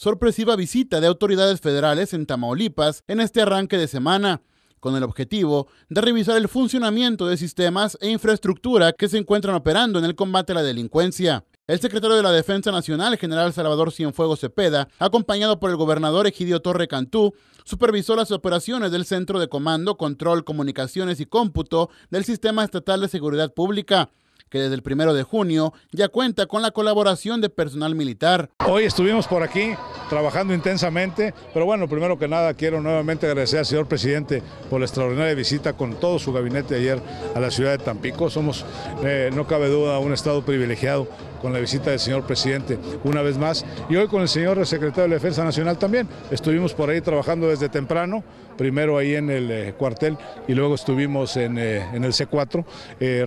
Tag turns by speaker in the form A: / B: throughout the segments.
A: sorpresiva visita de autoridades federales en Tamaulipas en este arranque de semana con el objetivo de revisar el funcionamiento de sistemas e infraestructura que se encuentran operando en el combate a la delincuencia. El secretario de la Defensa Nacional, general Salvador Cienfuegos Cepeda, acompañado por el gobernador Egidio Torre Cantú, supervisó las operaciones del Centro de Comando, Control, Comunicaciones y Cómputo del Sistema Estatal de Seguridad Pública, que desde el primero de junio ya cuenta con la colaboración de personal militar. Hoy
B: estuvimos por aquí trabajando intensamente, pero bueno, primero que nada quiero nuevamente agradecer al señor presidente por la extraordinaria visita con todo su gabinete ayer a la ciudad de Tampico. Somos, eh, no cabe duda, un estado privilegiado con la visita del señor presidente una vez más y hoy con el señor secretario de la Defensa Nacional también. Estuvimos por ahí trabajando desde temprano, primero ahí en el eh, cuartel y luego estuvimos en, eh, el C4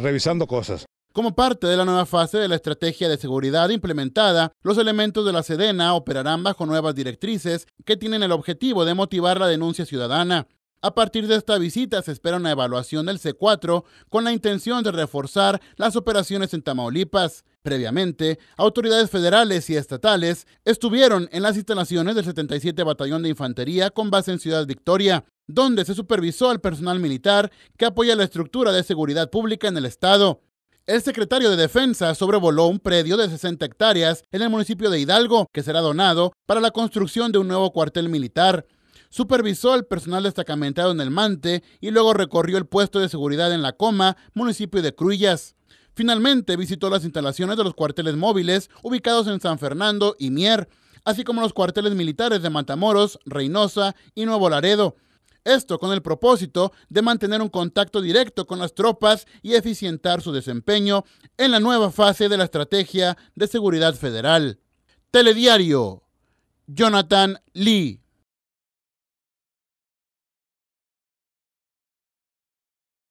B: revisando cosas.
A: Como parte de la nueva fase de la estrategia de seguridad implementada, los elementos de la Sedena operarán bajo nuevas directrices que tienen el objetivo de motivar la denuncia ciudadana. A partir de esta visita se espera una evaluación del C4 con la intención de reforzar las operaciones en Tamaulipas. Previamente, autoridades federales y estatales estuvieron en las instalaciones del 77 Batallón de Infantería con base en Ciudad Victoria, donde se supervisó al personal militar que apoya la estructura de seguridad pública en el Estado. El secretario de Defensa sobrevoló un predio de 60 hectáreas en el municipio de Hidalgo, que será donado para la construcción de un nuevo cuartel militar. Supervisó el personal destacamentado en el Mante y luego recorrió el puesto de seguridad en La Coma, municipio de Cruillas. Finalmente visitó las instalaciones de los cuarteles móviles ubicados en San Fernando y Mier, así como los cuarteles militares de Matamoros, Reynosa y Nuevo Laredo. Esto con el propósito de mantener un contacto directo con las tropas y eficientar su desempeño en la nueva fase de la estrategia de seguridad federal. Telediario. Jonathan Lee.